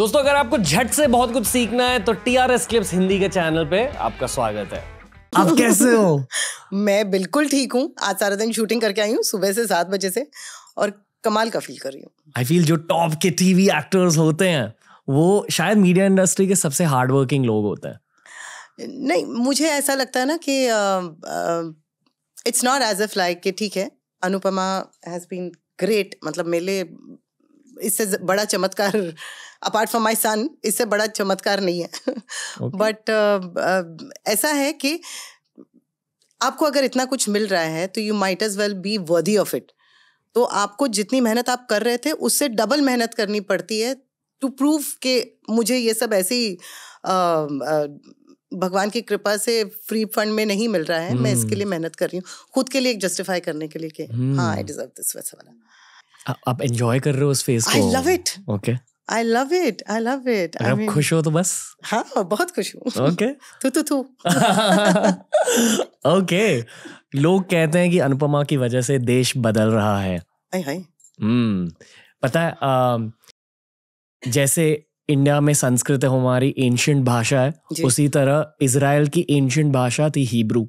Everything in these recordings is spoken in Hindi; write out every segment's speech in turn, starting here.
दोस्तों अगर आपको झट से बहुत कुछ सीखना है तो T R S clips Hindi के चैनल पे आपका स्वागत है आप कैसे हो मैं बिल्कुल ठीक हूँ आज सारा दिन शूटिंग करके आई हूँ सुबह से सात बजे से और कमाल का फील कर रही हूँ आई फील जो टॉप के टीवी एक्टर्स होते हैं वो शायद मीडिया इंडस्ट्री के सबसे हार्ड वर्किंग लोग होते हैं नहीं मुझे ऐसा लगता है ना कि it's not as if like कि ठीक है अनुपमा हैज़ बीन ग्रेट मतलब मेरे इससे बड़ा चमत्कार अपार्ट फ्रॉम माई सन इससे बड़ा चमत्कार नहीं है बट okay. Uh, uh, ऐसा है कि आपको अगर इतना कुछ मिल रहा है तो you might as well be worthy of it तो आपको जितनी मेहनत आप कर रहे थे उससे डबल मेहनत करनी पड़ती है टू प्रूव के मुझे ये सब ऐसे ही uh, uh, भगवान की कृपा से फ्री फंड में नहीं मिल रहा है hmm. मैं इसके लिए hmm. मेहनत कर रही हूँ खुद के लिए एक जस्टिफाई करने के लिए कि हाँ, hmm. हाँ आई डिजर्व दिस वैसा वाला आप एंजॉय कर रहे हो उस फेज को I love it okay I love it I love it I mean खुश हो तो बस हाँ बहुत खुश हूँ ओके तू तू तू ओके लोग कहते हैं कि अनुपमा की वजह से देश बदल रहा है हाय हाय हम्म पता है आ, um, जैसे इंडिया में संस्कृत हमारी एंशियंट भाषा है उसी तरह इसराइल की एंशियंट भाषा थी हिब्रू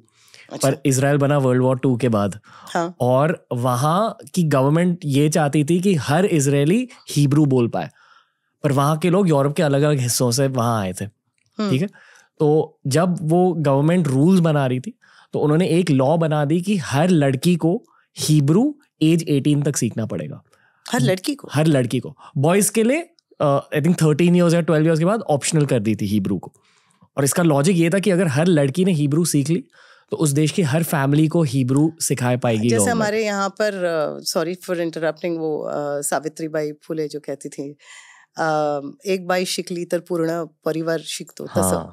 अच्छा। पर इसराइल बना वर्ल्ड वॉर टू के बाद हाँ। और वहां की गवर्नमेंट ये चाहती थी कि हर इसराइली हिब्रू बोल पाए पर वहाँ के लोग यूरोप के अलग अलग हिस्सों से वहाँ आए थे हम्म। ठीक है तो जब वो गवर्नमेंट रूल्स बना रही थी तो उन्होंने एक लॉ बना दी कि हर लड़की को हिब्रू एज 18 तक सीखना पड़ेगा हर लड़की को हर लड़की को बॉयज के लिए आई थिंक थर्टीन ईयर्स या ट्वेल्व ईयर्स के बाद ऑप्शनल कर दी थी हिब्रू को और इसका लॉजिक ये था कि अगर हर लड़की ने हिब्रू सीख ली तो उस देश की हर फैमिली को हिब्रू सिखाए पाएगी जैसे हमारे यहाँ पर सॉरी फॉर इंटरप्टिंग वो सावित्री बाई फूले जो कहती थी एक बाई शिकली तर पूर्ण परिवार शिकतो तसं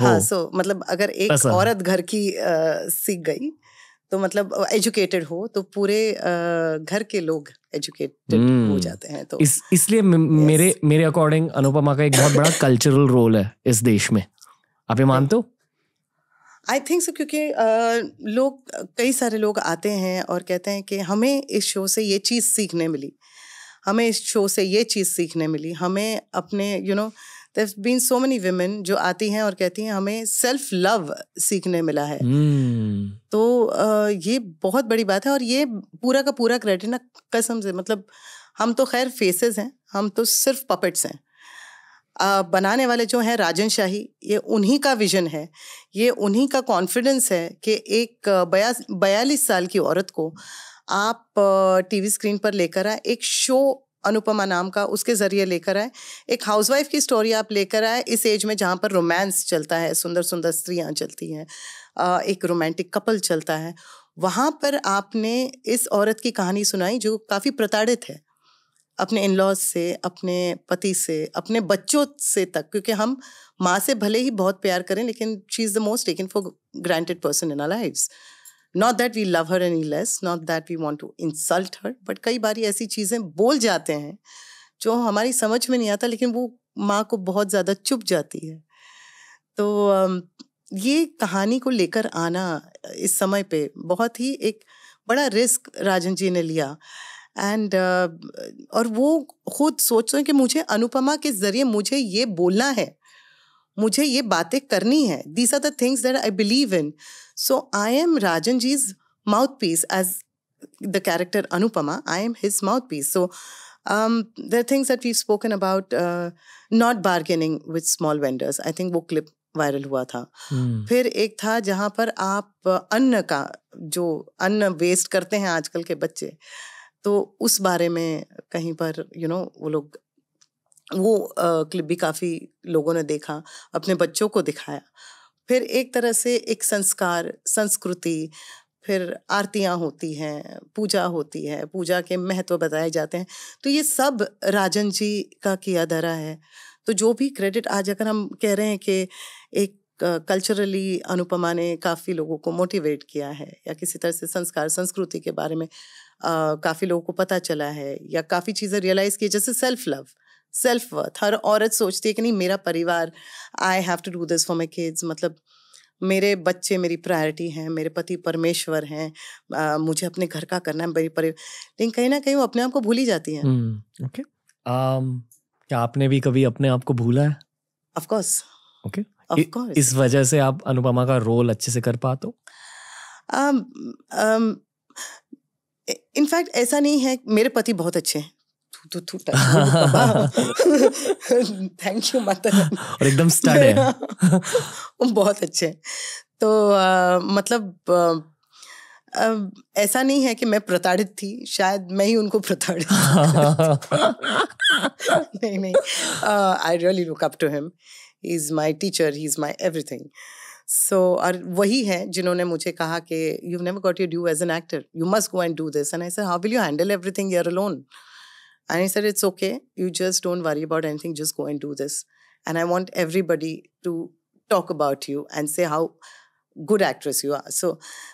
हाँ सो मतलब अगर एक औरत घर की आ, सीख गई तो मतलब एजुकेटेड हो तो पूरे घर के लोग एजुकेटेड hmm. हो हम्म. जाते हैं तो इस इसलिए मेरे yes. मेरे मेरे अकॉर्डिंग अनुपमा का एक बहुत बड़ा कल्चरल रोल है इस देश में आप ये मानते हो आई थिंक सो क्योंकि लोग कई सारे लोग आते हैं और कहते हैं कि हमें इस शो से ये चीज़ सीखने मिली हमें इस शो से ये चीज़ सीखने मिली हमें अपने you know there been so many women जो आती हैं और कहती हैं हमें सेल्फ लव सीखने मिला है hmm. तो ये बहुत बड़ी बात है और ये पूरा का पूरा क्रेडिट ना कसम से मतलब हम तो खैर फेसेस हैं हम तो सिर्फ पपेट्स हैं आ, बनाने वाले जो हैं राजन शाही ये उन्हीं का विजन है ये उन्हीं का कॉन्फिडेंस है कि एक बयालीस साल की औरत को आप टीवी स्क्रीन पर लेकर आए एक शो अनुपमा नाम का उसके ज़रिए लेकर आए एक हाउसवाइफ की स्टोरी आप लेकर आए इस एज में जहाँ पर रोमांस चलता है सुंदर सुंदर स्त्रियाँ चलती हैं एक रोमांटिक कपल चलता है वहाँ पर आपने इस औरत की कहानी सुनाई जो काफ़ी प्रताड़ित है अपने इन लॉज से अपने पति से अपने बच्चों से तक क्योंकि हम माँ से भले ही बहुत प्यार करें लेकिन she is the most taken for granted person in our life not that we love her any less not that we want to insult her but कई बार ऐसी चीज़ें बोल जाते हैं जो हमारी समझ में नहीं आता लेकिन वो माँ को बहुत ज़्यादा चुप जाती है तो ये कहानी को लेकर आना इस समय पे बहुत ही एक बड़ा रिस्क राजन जी ने लिया एंड uh, और वो खुद सोच रहे हैं कि मुझे अनुपमा के ज़रिए मुझे ये बोलना है मुझे ये बातें करनी है these are the things that I believe in So I am Rajanji's mouthpiece as the character Anupama. I am his mouthpiece. So um, there are things that we've spoken about uh, not bargaining with small vendors. I think वो clip वायरल हुआ था hmm. फिर एक था जहाँ पर आप अन्न का जो अन्न वेस्ट करते हैं आजकल के बच्चे तो उस बारे में कहीं पर यू you नो know, वो लोग वो क्लिप भी काफ़ी लोगों ने देखा अपने बच्चों को दिखाया फिर एक तरह से एक संस्कार संस्कृति फिर आरतियाँ होती हैं पूजा होती है पूजा के महत्व बताए जाते हैं तो ये सब राजन जी का किया धरा है तो जो भी क्रेडिट आज अगर हम कह रहे हैं कि एक कल्चरली अनुपमा ने काफ़ी लोगों को मोटिवेट किया है या किसी तरह से संस्कार संस्कृति के बारे में काफ़ी लोगों को पता चला है या काफ़ी चीज़ें रियलाइज़ की जैसे सेल्फ लव सेल्फ वर्थ हर औरत सोचती है कि नहीं मेरा परिवार I have to do this for my kids मतलब मेरे बच्चे मेरी प्रायोरिटी हैं मेरे पति परमेश्वर हैं मुझे अपने घर का करना है मेरी परिवार लेकिन कहीं ना कहीं वो अपने आप को भूल ही जाती हैं ओके हम्म, okay. um, क्या आपने भी कभी अपने आप को भूला है ऑफ कोर्स ओके इस वजह से आप अनुपमा का रोल अच्छे से कर पाते हो um, um, इनफैक्ट ऐसा नहीं है मेरे पति बहुत अच्छे हैं तू तो तू थैंक यू माता और एकदम स्टड है बहुत अच्छे हैं तो आ, मतलब आ, ऐसा नहीं है कि मैं प्रताड़ित थी शायद मैं ही उनको प्रताड़ित नहीं नहीं I really look up to him he is my teacher he is my everything so और वही है जिन्होंने मुझे कहा कि you never got you due as an actor you must go and do this and I sir how will you handle everything your alone And he said, It's okay. You just don't worry about anything. Just go and do this. And I want everybody to talk about you and say how good actress you are so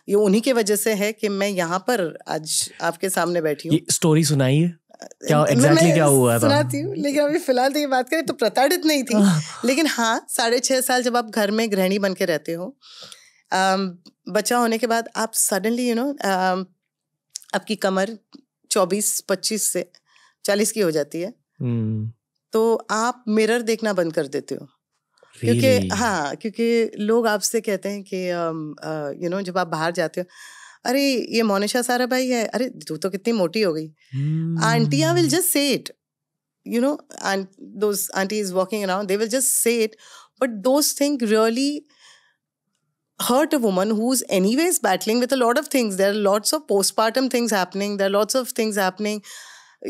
ये उन्हीं के वजह से है कि मैं यहाँ पर आज आपके सामने बैठी हूँ स्टोरी सुनाई है क्या exactly क्या हुआ सुनाती हूँ लेकिन अभी फिलहाल तो ये बात करें तो प्रताड़ित नहीं थी हाँ। लेकिन हाँ साढ़े छः साल जब आप घर में गृहिणी बन के रहते हो बच्चा होने के बाद आप सडनली यू नो आपकी कमर चौबीस पच्चीस से चालीस की हो जाती है हम्म। तो आप मिरर देखना बंद कर देते हो Really? क्योंकि हाँ क्योंकि लोग आपसे कहते हैं कि यू um, नो uh, जब आप बाहर जाते हो अरे ये मोनिशा सारा भाई है अरे तू तो कितनी मोटी हो गई आंटिया will just say it you know aunty is walking around they will just say it but those think really hurt a woman who is anyways battling with a lot of things there are lots of postmortem things happening there are lots of things happening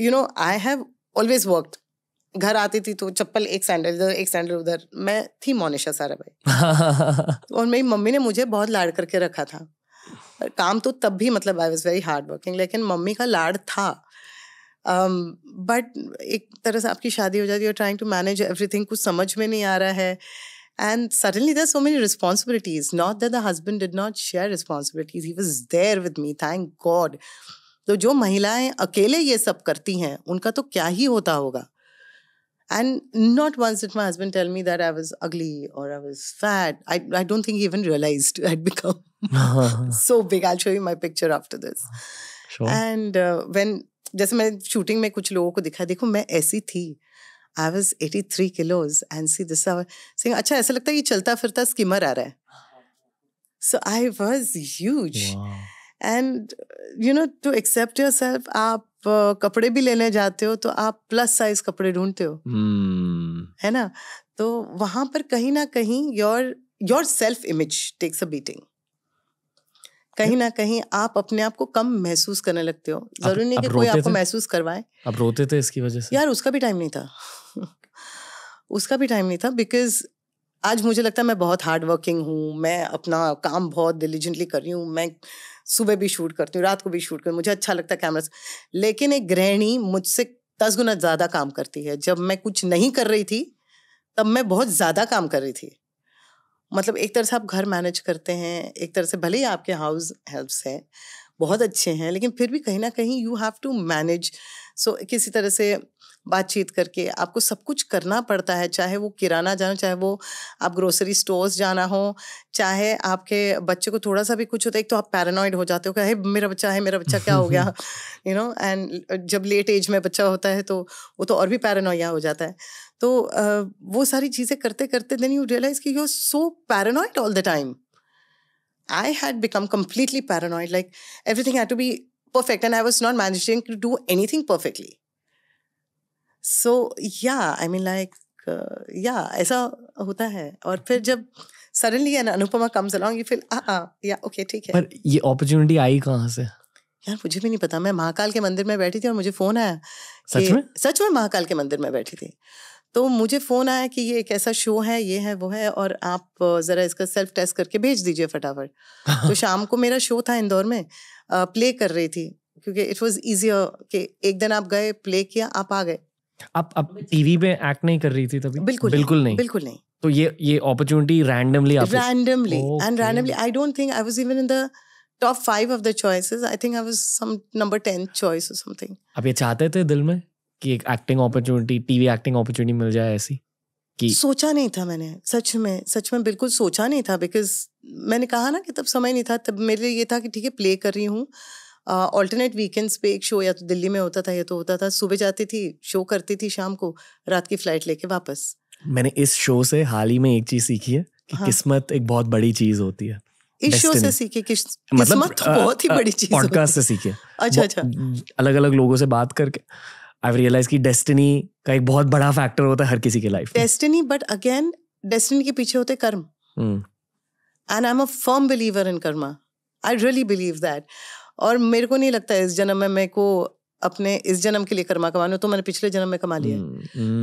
you know I have always worked घर आती थी तो चप्पल एक सैंडल इधर एक सैंडल उधर मैं थी मोनिशा सारा भाई और मेरी मम्मी ने मुझे बहुत लाड़ करके रखा था काम तो तब भी मतलब I was very hard working लेकिन मम्मी का लाड़ था बट um, एक तरह से आपकी शादी हो जाती है ट्राइंग टू मैनेज एवरीथिंग कुछ समझ में नहीं आ रहा है and suddenly there so many responsibilities not that the husband did not share responsibilities he was there with me thank god तो जो महिलाएं अकेले ये सब करती हैं उनका तो क्या ही होता होगा and not once it my husband tell me that I was ugly और I was fat I I don't think even realise I become so big I show you my picture after this and when जैसे मैं शूटिंग में कुछ लोगों को दिखाया देखो मैं ऐसी थी I was eighty three kilos and see this अच्छा ऐसा लगता है कि चलता फिरता स्कीमर आ रहा है so I was used and you know to accept yourself आप uh, कपड़े भी लेने जाते हो तो आप प्लस साइज कपड़े ढूंढते हो हम्म। है ना तो वहां पर कहीं ना कहीं your your self image takes a beating कहीं ना कहीं आप अपने आप को कम महसूस करने लगते हो जरूरी नहीं कि कोई आपको महसूस करवाए आप रोते थे इसकी वजह से यार उसका भी टाइम नहीं था उसका भी टाइम नहीं था बिकॉज आज मुझे लगता है मैं बहुत हार्ड वर्किंग हूँ मैं अपना काम बहुत डिलीजेंटली कर रही हूँ मैं सुबह भी शूट करती हूँ रात को भी शूट करती हूँ मुझे अच्छा लगता है कैमरा लेकिन एक गृहिणी मुझसे दस गुना ज़्यादा काम करती है जब मैं कुछ नहीं कर रही थी तब मैं बहुत ज़्यादा काम कर रही थी मतलब एक तरह से आप घर मैनेज करते हैं एक तरह से भले ही आपके हाउस हेल्प्स हैं बहुत अच्छे हैं लेकिन फिर भी कहीं ना कहीं you have to manage so किसी तरह से बातचीत करके आपको सब कुछ करना पड़ता है चाहे वो किराना जाना चाहे वो आप ग्रोसरी स्टोर्स जाना हो चाहे आपके बच्चे को थोड़ा सा भी कुछ होता है एक तो आप पैरानॉइड हो जाते हो कि अरे मेरा बच्चा है मेरा बच्चा क्या हो गया यू नो एंड जब लेट एज में बच्चा होता है तो वो तो और भी पैरानोया हो जाता है तो uh, वो सारी चीज़ें करते करते देन यू रियलाइज कि you are so paranoid all the time I had become completely paranoid like everything had to be perfect and I was not managing to do anything perfectly so yeah I mean like या ऐसा होता है और फिर जब suddenly Anupama comes along you feel yeah okay ठीक है पर ये अपॉर्चुनिटी आई कहाँ से यार मुझे भी नहीं पता मैं महाकाल के मंदिर में बैठी थी और मुझे फ़ोन आया सच में सच में महाकाल के मंदिर में बैठी थी तो मुझे फ़ोन आया कि ये एक ऐसा शो है ये है वो है और आप ज़रा इसका सेल्फ टेस्ट करके भेज दीजिए फटाफट तो शाम को मेरा शो था इंदौर में प्ले कर रही थी क्योंकि इट वॉज़ ईजियर कि एक दिन आप गए प्ले किया आप आ गए अब अब टीवी पे एक्ट नहीं कर रही थी तभी बिल्कुल बिल्कुल नहीं बिल्कुल नहीं तो ये ये अपॉर्चुनिटी रैंडमली आप randomly and randomly I don't think I was even in the top five of the choices I think I was some number 10 choice और समथिंग अब ये चाहते थे दिल में कि एक acting opportunity TV acting opportunity मिल जाए ऐसी कि सोचा नहीं था मैंने सच में सच में बिल्कुल सोचा नहीं था बिकॉज मैंने कहा ना कि तब समय नहीं था तब मेरे लिए ये था कि ठीक है प्ले कर रही हूँ ऑल्टरनेट वीकेंड्स पे एक शो या तो दिल्ली में होता था या तो होता था सुबह जाती थी शो करती थी शाम को रात की फ्लाइट लेके वापस मैंने इस शो से हाल ही में एक चीज सीखी है कि हाँ. किस्मत एक बहुत बड़ी चीज होती है इस शो से सीखे किस, मतलब किस्मत आ, तो बहुत ही बड़ी चीज पॉडकास्ट से सीखे अच्छा अच्छा अलग अलग लोगों से बात करके आई रियलाइज की डेस्टिनी का एक बहुत बड़ा फैक्टर होता है हर किसी के life destiny but again destiny के पीछे होते कर्म and I am a firm believer in karma I really believe that और मेरे को नहीं लगता इस जन्म में मेरे को अपने इस जन्म के लिए कर्मा कमाने तो मैंने पिछले जन्म में कमा लिया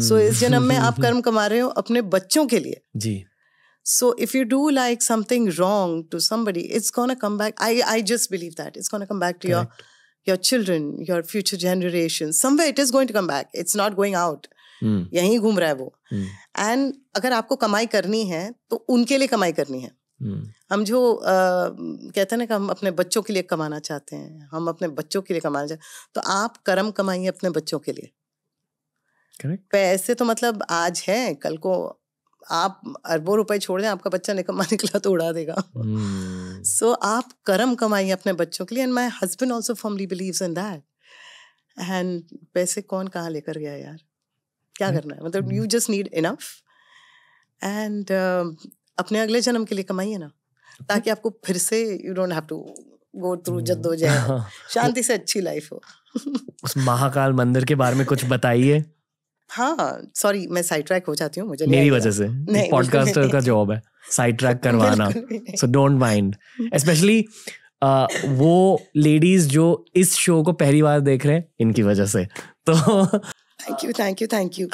सो so, इस जन्म में आप कर्म कमा रहे हो अपने बच्चों के लिए जी So if you do like something wrong to somebody, it's gonna come back. I, I just believe that. It's gonna come back to Correct. your your children, your future generations. Somewhere it is going to come back. It's not going out. Hmm. यहीं घूम रहा है वो एंड hmm. अगर आपको कमाई करनी है तो उनके लिए कमाई करनी है हम्म। हम जो आ, कहते हैं ना कि हम अपने बच्चों के लिए कमाना चाहते हैं हम अपने बच्चों के लिए कमाना चाहते हैं तो आप कर्म कमाइए अपने बच्चों के लिए पैसे तो मतलब आज है कल को आप अरबों रुपए छोड़ दें आपका बच्चा निकम्मा निकला तो उड़ा देगा सो हम्म। hmm. so, आप कर्म कमाइए अपने बच्चों के लिए and my husband also formally believe in that and पैसे कौन कहाँ लेकर गया यार क्या हम्म। करना है मतलब you just need enough and अपने अगले जन्म के लिए कमाइए ना हम्म। ताकि आपको फिर से you don't have to go through जद्दोजहद हाँ। शांति से अच्छी लाइफ हो उस महाकाल मंदिर के बारे में कुछ बताइए हाँ सॉरी मैं साइड ट्रैक हो जाती हूँ मुझे मेरी वजह से पॉडकास्टर का जॉब है साइड ट्रैक करवाना सो डोंट माइंड स्पेशली वो लेडीज जो इस शो को पहली बार देख रहे हैं इनकी वजह से तो thank you thank you thank you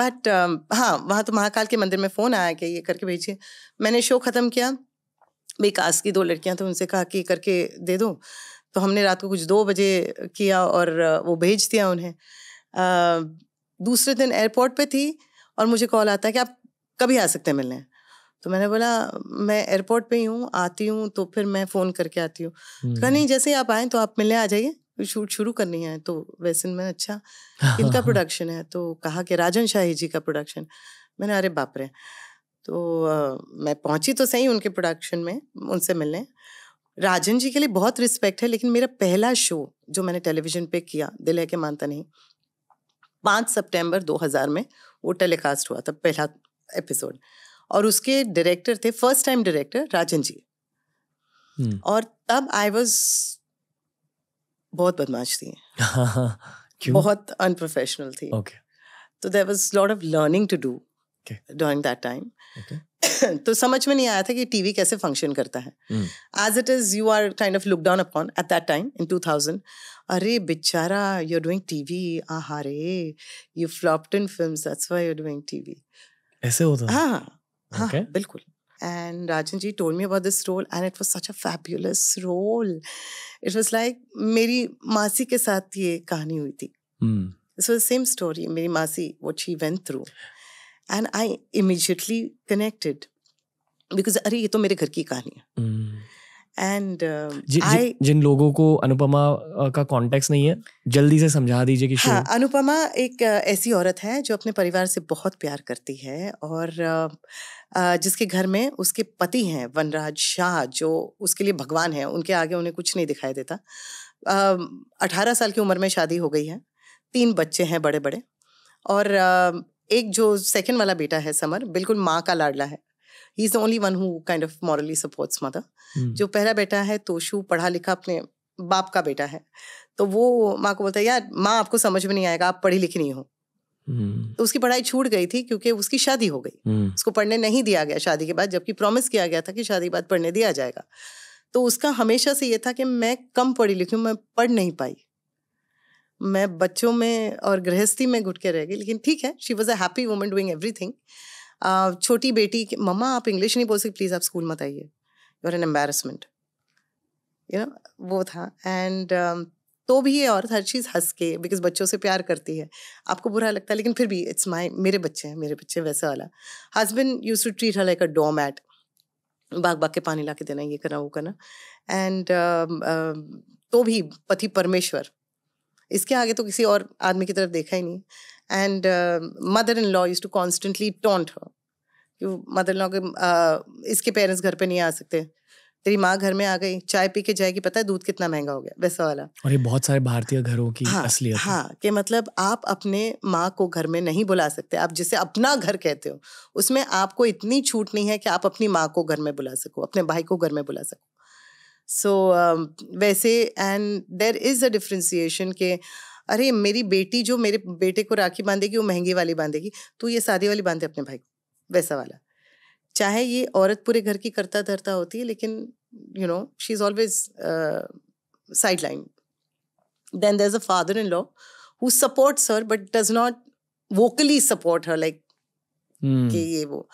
but हाँ वहाँ तो महाकाल के मंदिर में फ़ोन आया कि ये करके भेजिए मैंने शो ख़त्म किया बेकास की दो लड़कियाँ तो उनसे कहा कि करके दे दो तो हमने रात को कुछ दो बजे किया और वो भेज दिया उन्हें दूसरे दिन एयरपोर्ट पे थी और मुझे कॉल आता है कि आप कभी आ सकते हैं मिलने तो मैंने बोला मैं एयरपोर्ट पे ही हूँ आती हूँ तो फिर मैं फ़ोन करके आती हूँ तो कहा हम्म। नहीं जैसे ही आप आएँ तो आप मिलने आ जाइए शूट शुरू करनी है तो वैसे मैं अच्छा इनका प्रोडक्शन है तो कहा कि राजन शाही जी का प्रोडक्शन मैंने अरे बाप रे तो आ, मैं पहुंची तो सही उनके प्रोडक्शन में उनसे मिलने राजन जी के लिए बहुत रिस्पेक्ट है लेकिन मेरा पहला शो जो मैंने टेलीविजन पे किया दिल है के मानता नहीं पाँच सितंबर 2000 में वो टेलीकास्ट हुआ था पहला एपिसोड और उसके डायरेक्टर थे first time director Rajan ji हम्म। और तब आई वॉज बहुत बदमाश थी क्यों? बहुत अनप्रोफेशनल थी ओके तो there was lot of learning to do during that time तो समझ में नहीं आया था कि टीवी कैसे फंक्शन करता है as it is you are kind of look down upon at that time in two thousand अरे बेचारा यू आर डूइंग टीवी आहा रे you flopped in films that's why you are doing TV ऐसे होता हाँ हाँ बिल्कुल And Rajanji told me about this role, and it was such a fabulous role. It was like मेरी मासी के साथ ये कहानी हुई थी This was the same story, मेरी मासी, what she went through. And I immediately connected because अरे ये तो मेरे घर की कहानी है एंड uh, um, जिन लोगों को अनुपमा का कॉन्टेक्स्ट नहीं है जल्दी से समझा दीजिए कि हाँ, अनुपमा एक ऐसी औरत है जो अपने परिवार से बहुत प्यार करती है और जिसके घर में उसके पति हैं वनराज शाह जो उसके लिए भगवान है उनके आगे उन्हें कुछ नहीं दिखाई देता अठारह साल की उम्र में शादी हो गई है तीन बच्चे हैं बड़े बड़े और एक जो सेकंड वाला बेटा है समर बिल्कुल माँ का लाडला है he is the only one who kind of morally supports mother जो पहला बेटा है तोशु पढ़ा लिखा अपने बाप का बेटा है तो वो माँ को बोलता है यार माँ आपको समझ में नहीं आएगा आप पढ़ी लिखी नहीं हो hmm. तो उसकी पढ़ाई छूट गई थी क्योंकि उसकी शादी हो गई hmm. उसको पढ़ने नहीं दिया गया शादी के बाद जबकि प्रॉमिस किया गया था कि शादी के बाद पढ़ने दिया जाएगा तो उसका हमेशा से ये था कि मैं कम पढ़ी लिखी मैं पढ़ नहीं पाई मैं बच्चों में और गृहस्थी में घुटके रह गई लेकिन ठीक है she was a happy woman doing everything छोटी बेटी मम्मा आप इंग्लिश नहीं बोल सकते प्लीज़ आप स्कूल मत आइए you are an embarrassment you know वो था एंड um, तो भी ये औरत हर चीज़ हंस के बिकॉज बच्चों से प्यार करती है आपको बुरा लगता है लेकिन फिर भी इट्स माई मेरे बच्चे हैं मेरे बच्चे वैसे वाला husband used to treat her like a doormat बाग बाग के पानी ला के देना ये करना वो करना एंड uh, uh, तो भी पति परमेश्वर इसके आगे तो किसी और आदमी की तरफ देखा ही नहीं and mother in law used to constantly taunt her क्यों मदर इन लॉ के uh, इसके पेरेंट्स घर पे नहीं आ सकते तेरी माँ घर में आ गई चाय पी के जाएगी पता है दूध कितना महंगा हो गया वैसा वाला और ये बहुत सारे भारतीय घरों की हाँ, असलियत हाँ कि मतलब आप अपने माँ को घर में नहीं बुला सकते आप जिसे अपना घर कहते हो उसमें आपको इतनी छूट नहीं है कि आप अपनी माँ को घर में बुला सको अपने भाई को घर में बुला सको सो so, uh, वैसे and there is a differentiation के uh, अरे मेरी बेटी जो मेरे बेटे को राखी बांधेगी वो महंगी वाली बांधेगी तू ये सादी वाली बांधे अपने भाई को वैसा वाला चाहे ये औरत पूरे घर की करता धरता होती है लेकिन you know she is always sideline then there is a father in law who supports her but does not vocally support her like कि ये वो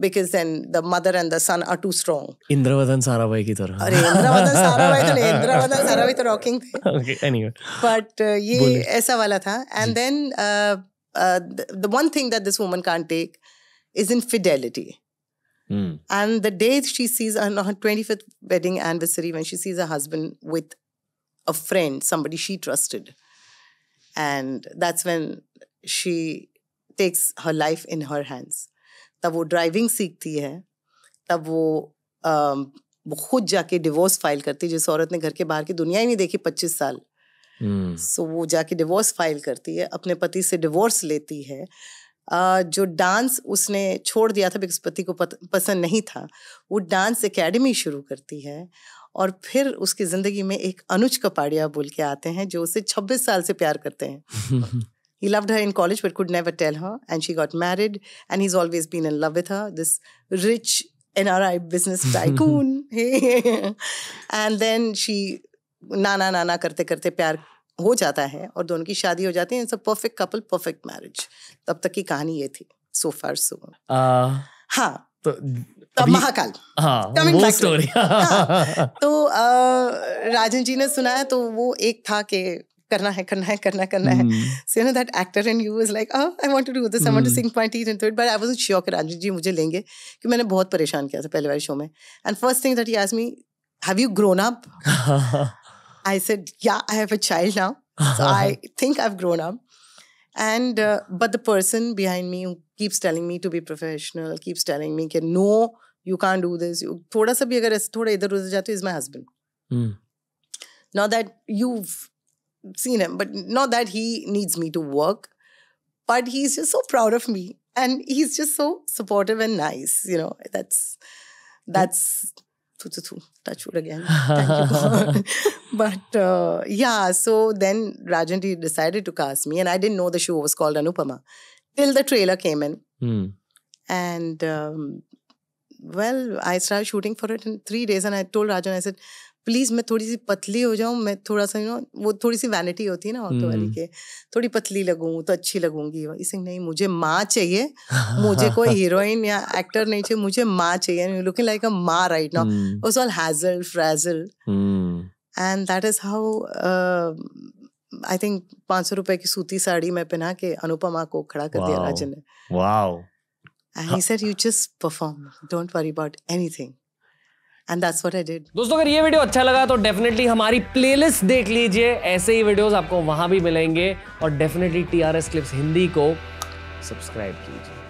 because then the mother and the son are too strong. Indravadhan Sarabhai ki tarah. अरे इंद्रावदन साराभाई to नहीं इंद्रावदन साराभाई तो Okay, anyway. But uh, ये ऐसा वाला था. And then uh, uh, the, the one thing that this woman can't take is infidelity. Mm. And the day she sees on her 25th wedding anniversary, when she sees her husband with a friend, somebody she trusted, and that's when she takes her life in her hands. तब वो ड्राइविंग सीखती है तब वो आ, वो खुद जाके डिवोर्स फाइल करती है जिस औरत ने घर के बाहर की दुनिया ही नहीं देखी पच्चीस साल सो हम्म। hmm. so, वो जाके डिवोर्स फाइल करती है अपने पति से डिवोर्स लेती है जो डांस उसने छोड़ दिया था बिकॉज पति को पसंद नहीं था वो डांस एकेडमी शुरू करती है और फिर उसकी ज़िंदगी में एक अनुज कपाड़िया बोल के आते हैं जो उसे 26 साल से प्यार करते हैं He loved her in college but could never tell her, and she got married, and he's always been in love with her, this rich NRI business tycoon. and then she नाना नाना करते करते प्यार हो जाता है और दोनों की शादी हो जाती है it's a perfect couple perfect marriage तब तक की कहानी ये थी सो फार सो हाँ तो तब महाकाल हाँ वो स्टोरी हाँ, तो आ, राजन जी ने सुनाया तो वो एक था कि करना है करना है करना करना है so you know that actor in you is like I want to do this want to sing in through it but I was sure कि राजू जी मुझे लेंगे कि मैंने बहुत परेशान किया था पहले वाले शो में and first thing that he आज me have you grown up I said ya I have a child now so I think I have grown up and but the person behind me keeps telling me to be professional keeps telling me कि no you can't do this थोड़ा सा भी अगर थोड़ा इधर उधर जाते is my husband now that you seen him, but not that he needs me to work, but he's just so proud of me and he's just so supportive and nice. You know, that's mm. that's touch wood again. Thank but uh, yeah, so then Rajanti decided to cast me, and I didn't know the show was called Anupama till the trailer came in. Mm. And um, well, I started shooting for it in three days, and I told Rajan, I said, please मैं थोड़ी सी पतली हो जाऊं मैं थोड़ा सा यू नो वो थोड़ी सी वैनिटी होती है ना ऑटो वाली हम्म। के थोड़ी पतली लगूं तो अच्छी लगूंगी इसे नहीं मुझे माँ चाहिए मुझे कोई हीरोइन या एक्टर नहीं चाहिए मुझे माँ चाहिए लुकिंग लाइक अ माँ right now was all hassle frazzle and that is how I think पाँच सौ रुपए की सूती साड़ी में पहना के अनुपमा को खड़ा कर दिया राजन ने wow and he said you just perform don't worry about anything and that's what I did दोस्तों अगर ये वीडियो अच्छा लगा तो डेफिनेटली हमारी प्लेलिस्ट देख लीजिए ऐसे ही वीडियोस आपको वहां भी मिलेंगे और डेफिनेटली टीआरएस क्लिप्स हिंदी को सब्सक्राइब कीजिए